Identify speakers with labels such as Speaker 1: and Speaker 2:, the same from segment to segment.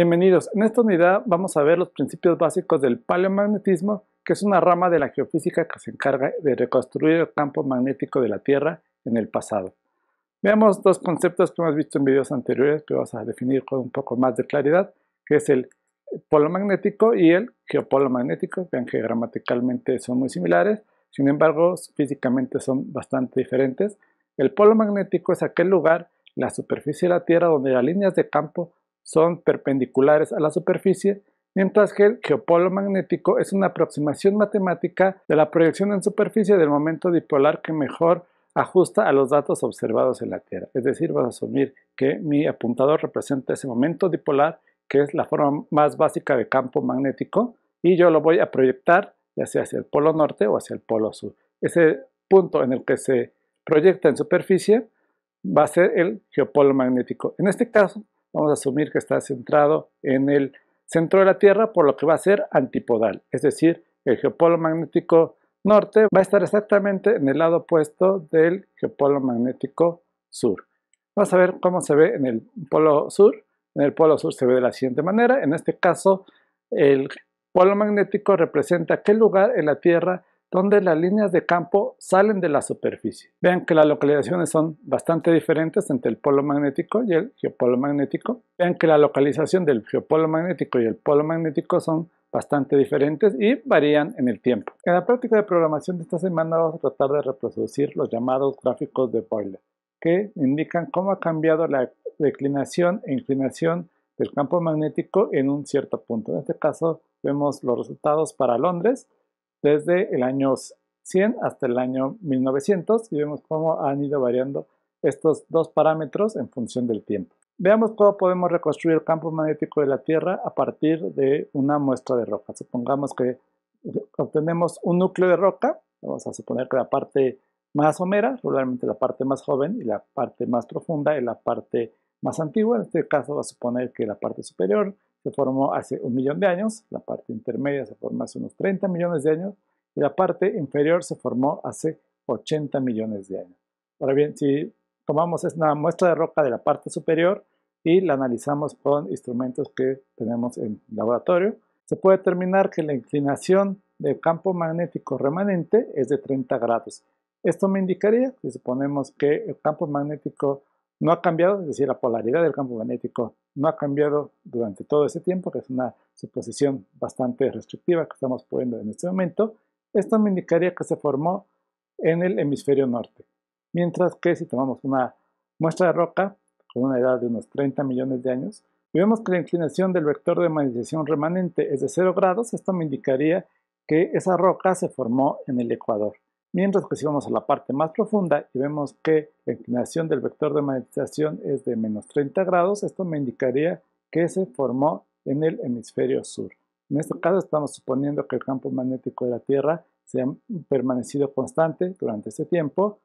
Speaker 1: Bienvenidos. En esta unidad vamos a ver los principios básicos del paleomagnetismo, que es una rama de la geofísica que se encarga de reconstruir el campo magnético de la Tierra en el pasado. Veamos dos conceptos que hemos visto en videos anteriores que vamos a definir con un poco más de claridad, que es el polo magnético y el geopolo magnético. Vean que gramaticalmente son muy similares, sin embargo físicamente son bastante diferentes. El polo magnético es aquel lugar, la superficie de la Tierra, donde las líneas de campo son perpendiculares a la superficie, mientras que el geopolo magnético es una aproximación matemática de la proyección en superficie del momento dipolar que mejor ajusta a los datos observados en la Tierra. Es decir, vas a asumir que mi apuntador representa ese momento dipolar, que es la forma más básica de campo magnético, y yo lo voy a proyectar ya sea hacia el polo norte o hacia el polo sur. Ese punto en el que se proyecta en superficie va a ser el geopolo magnético. En este caso, vamos a asumir que está centrado en el centro de la Tierra, por lo que va a ser antipodal, es decir, el geopolo magnético norte va a estar exactamente en el lado opuesto del geopolo magnético sur. Vamos a ver cómo se ve en el polo sur. En el polo sur se ve de la siguiente manera. En este caso, el polo magnético representa qué lugar en la Tierra donde las líneas de campo salen de la superficie. Vean que las localizaciones son bastante diferentes entre el polo magnético y el geopolo magnético. Vean que la localización del geopolo magnético y el polo magnético son bastante diferentes y varían en el tiempo. En la práctica de programación de esta semana vamos a tratar de reproducir los llamados gráficos de Boyle, que indican cómo ha cambiado la declinación e inclinación del campo magnético en un cierto punto. En este caso vemos los resultados para Londres desde el año 100 hasta el año 1900 y vemos cómo han ido variando estos dos parámetros en función del tiempo. Veamos cómo podemos reconstruir el campo magnético de la Tierra a partir de una muestra de roca. Supongamos que obtenemos un núcleo de roca, vamos a suponer que la parte más somera, probablemente la parte más joven y la parte más profunda y la parte más antigua, en este caso va a suponer que la parte superior se formó hace un millón de años, la parte intermedia se formó hace unos 30 millones de años y la parte inferior se formó hace 80 millones de años. Ahora bien, si tomamos esta muestra de roca de la parte superior y la analizamos con instrumentos que tenemos en laboratorio, se puede determinar que la inclinación del campo magnético remanente es de 30 grados. Esto me indicaría, si suponemos que el campo magnético no ha cambiado, es decir, la polaridad del campo magnético no ha cambiado durante todo ese tiempo, que es una suposición bastante restrictiva que estamos poniendo en este momento, esto me indicaría que se formó en el hemisferio norte. Mientras que si tomamos una muestra de roca con una edad de unos 30 millones de años, y vemos que la inclinación del vector de magnetización remanente es de 0 grados, esto me indicaría que esa roca se formó en el Ecuador. Mientras que si vamos a la parte más profunda y vemos que la inclinación del vector de magnetización es de menos 30 grados, esto me indicaría que se formó en el hemisferio sur. En este caso estamos suponiendo que el campo magnético de la Tierra se ha permanecido constante durante este tiempo,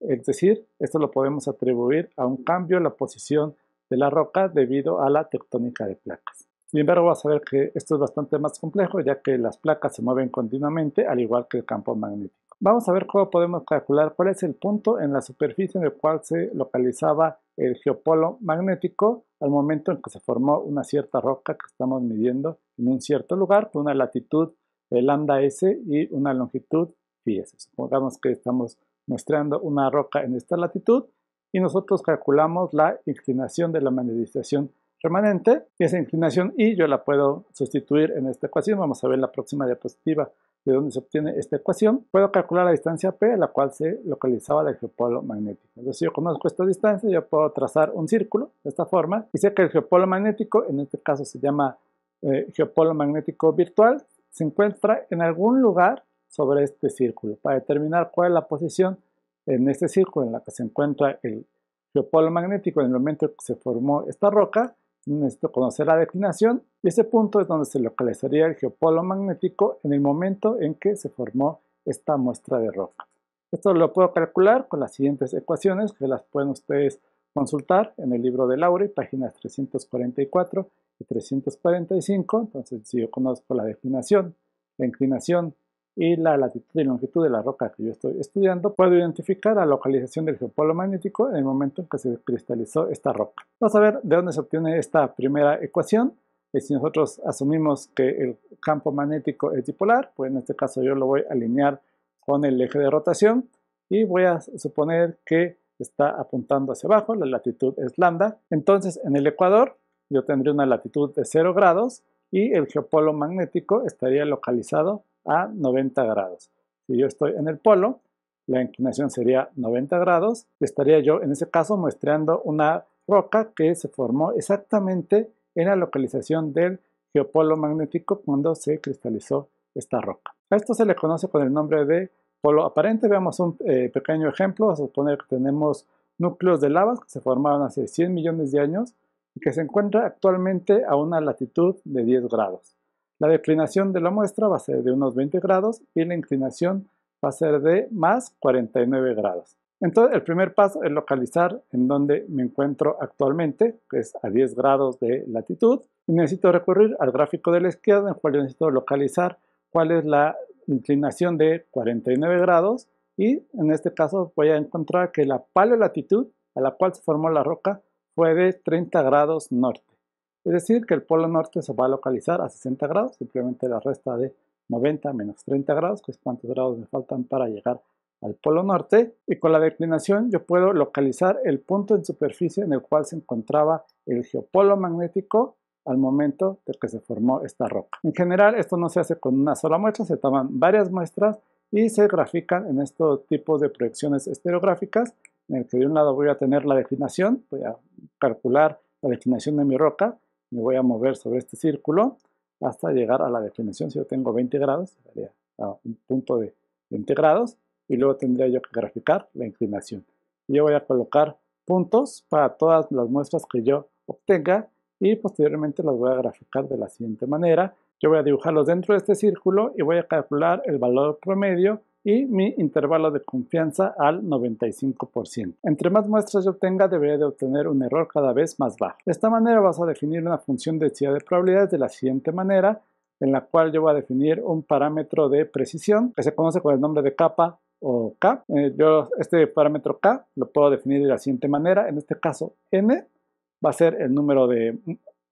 Speaker 1: es decir, esto lo podemos atribuir a un cambio en la posición de la roca debido a la tectónica de placas. Sin embargo, vamos a ver que esto es bastante más complejo, ya que las placas se mueven continuamente, al igual que el campo magnético. Vamos a ver cómo podemos calcular cuál es el punto en la superficie en el cual se localizaba el geopolo magnético al momento en que se formó una cierta roca que estamos midiendo en un cierto lugar con una latitud lambda s y una longitud phi s. Supongamos que estamos mostrando una roca en esta latitud y nosotros calculamos la inclinación de la magnetización permanente, y esa inclinación y yo la puedo sustituir en esta ecuación. Vamos a ver la próxima diapositiva de dónde se obtiene esta ecuación. Puedo calcular la distancia P, a la cual se localizaba del geopolo magnético. Entonces, si yo conozco esta distancia, yo puedo trazar un círculo de esta forma y sé que el geopolo magnético, en este caso se llama eh, geopolo magnético virtual, se encuentra en algún lugar sobre este círculo. Para determinar cuál es la posición en este círculo en la que se encuentra el geopolo magnético en el momento que se formó esta roca, necesito conocer la declinación y ese punto es donde se localizaría el geopolo magnético en el momento en que se formó esta muestra de roca. Esto lo puedo calcular con las siguientes ecuaciones que las pueden ustedes consultar en el libro de Laure, páginas 344 y 345. Entonces, si yo conozco la declinación, la inclinación y la latitud y longitud de la roca que yo estoy estudiando, puedo identificar la localización del geopolo magnético en el momento en que se cristalizó esta roca. Vamos a ver de dónde se obtiene esta primera ecuación. Eh, si nosotros asumimos que el campo magnético es dipolar, pues en este caso yo lo voy a alinear con el eje de rotación y voy a suponer que está apuntando hacia abajo, la latitud es lambda. Entonces en el ecuador yo tendría una latitud de 0 grados y el geopolo magnético estaría localizado a 90 grados. Si yo estoy en el polo, la inclinación sería 90 grados estaría yo en ese caso muestreando una roca que se formó exactamente en la localización del geopolo magnético cuando se cristalizó esta roca. A esto se le conoce con el nombre de polo aparente. Veamos un eh, pequeño ejemplo. A suponer que tenemos núcleos de lavas que se formaron hace 100 millones de años y que se encuentra actualmente a una latitud de 10 grados. La declinación de la muestra va a ser de unos 20 grados y la inclinación va a ser de más 49 grados. Entonces, el primer paso es localizar en donde me encuentro actualmente, que es a 10 grados de latitud. Y necesito recurrir al gráfico de la izquierda, en el cual necesito localizar cuál es la inclinación de 49 grados. Y en este caso voy a encontrar que la paleolatitud a la cual se formó la roca fue de 30 grados norte. Es decir, que el polo norte se va a localizar a 60 grados, simplemente la resta de 90 menos 30 grados, que es cuántos grados me faltan para llegar al polo norte. Y con la declinación yo puedo localizar el punto en superficie en el cual se encontraba el geopolo magnético al momento de que se formó esta roca. En general esto no se hace con una sola muestra, se toman varias muestras y se grafican en estos tipos de proyecciones estereográficas, en el que de un lado voy a tener la declinación, voy a calcular la declinación de mi roca, me voy a mover sobre este círculo hasta llegar a la definición. Si yo tengo 20 grados, daría a un punto de 20 grados y luego tendría yo que graficar la inclinación. Yo voy a colocar puntos para todas las muestras que yo obtenga y posteriormente las voy a graficar de la siguiente manera. Yo voy a dibujarlos dentro de este círculo y voy a calcular el valor promedio y mi intervalo de confianza al 95%. Entre más muestras yo obtenga, debería de obtener un error cada vez más bajo. De esta manera vas a definir una función de densidad de probabilidades de la siguiente manera, en la cual yo voy a definir un parámetro de precisión que se conoce con el nombre de capa o K. Eh, yo este parámetro K lo puedo definir de la siguiente manera. En este caso, N va a ser el número de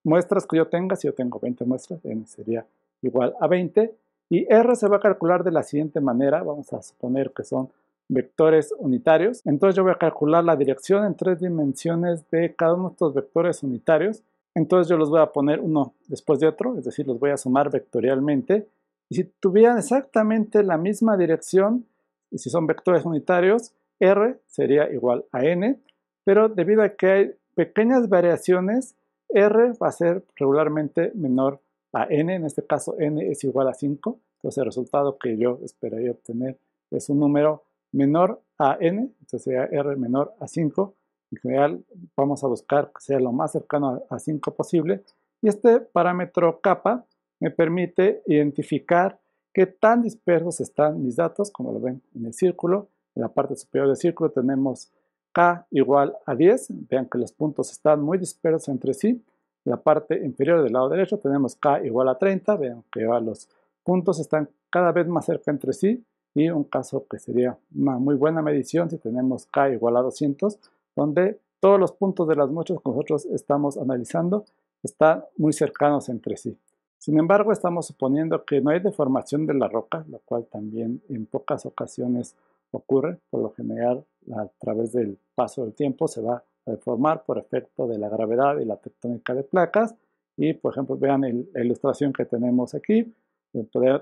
Speaker 1: muestras que yo tenga. Si yo tengo 20 muestras, N sería igual a 20. Y R se va a calcular de la siguiente manera, vamos a suponer que son vectores unitarios. Entonces yo voy a calcular la dirección en tres dimensiones de cada uno de estos vectores unitarios. Entonces yo los voy a poner uno después de otro, es decir, los voy a sumar vectorialmente. Y si tuvieran exactamente la misma dirección, y si son vectores unitarios, R sería igual a N, pero debido a que hay pequeñas variaciones, R va a ser regularmente menor a n, en este caso n es igual a 5, entonces el resultado que yo esperaría obtener es un número menor a n, entonces sería r menor a 5, en general vamos a buscar que sea lo más cercano a 5 posible, y este parámetro k me permite identificar qué tan dispersos están mis datos, como lo ven en el círculo, en la parte superior del círculo tenemos k igual a 10, vean que los puntos están muy dispersos entre sí, la parte inferior del lado derecho tenemos K igual a 30, vean que los puntos están cada vez más cerca entre sí y un caso que sería una muy buena medición si tenemos K igual a 200, donde todos los puntos de las muestras que nosotros estamos analizando están muy cercanos entre sí. Sin embargo, estamos suponiendo que no hay deformación de la roca, lo cual también en pocas ocasiones ocurre, por lo general a través del paso del tiempo se va deformar por efecto de la gravedad y la tectónica de placas. Y por ejemplo, vean la ilustración que tenemos aquí.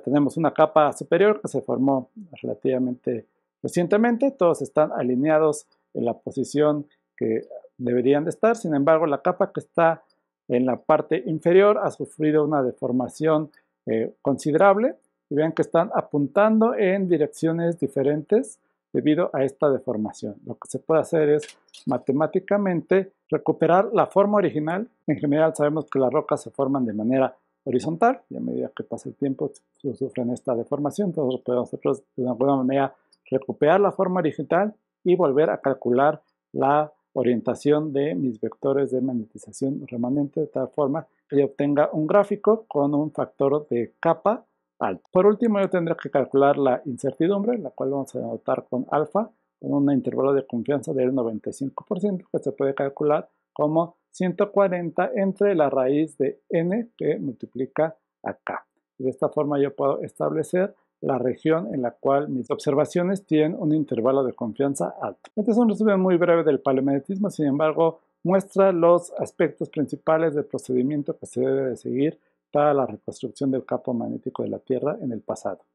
Speaker 1: Tenemos una capa superior que se formó relativamente recientemente. Todos están alineados en la posición que deberían de estar. Sin embargo, la capa que está en la parte inferior ha sufrido una deformación eh, considerable. Y vean que están apuntando en direcciones diferentes debido a esta deformación. Lo que se puede hacer es matemáticamente recuperar la forma original. En general sabemos que las rocas se forman de manera horizontal y a medida que pasa el tiempo sufren esta deformación. Entonces podemos nosotros de alguna manera recuperar la forma original y volver a calcular la orientación de mis vectores de magnetización remanente de tal forma que yo obtenga un gráfico con un factor de capa por último, yo tendré que calcular la incertidumbre, la cual vamos a anotar con alfa, con un intervalo de confianza del 95%, que se puede calcular como 140 entre la raíz de n que multiplica a k. De esta forma yo puedo establecer la región en la cual mis observaciones tienen un intervalo de confianza alto. Este es un resumen muy breve del paleomagnetismo, sin embargo, muestra los aspectos principales del procedimiento que se debe de seguir para la reconstrucción del campo magnético de la Tierra en el pasado.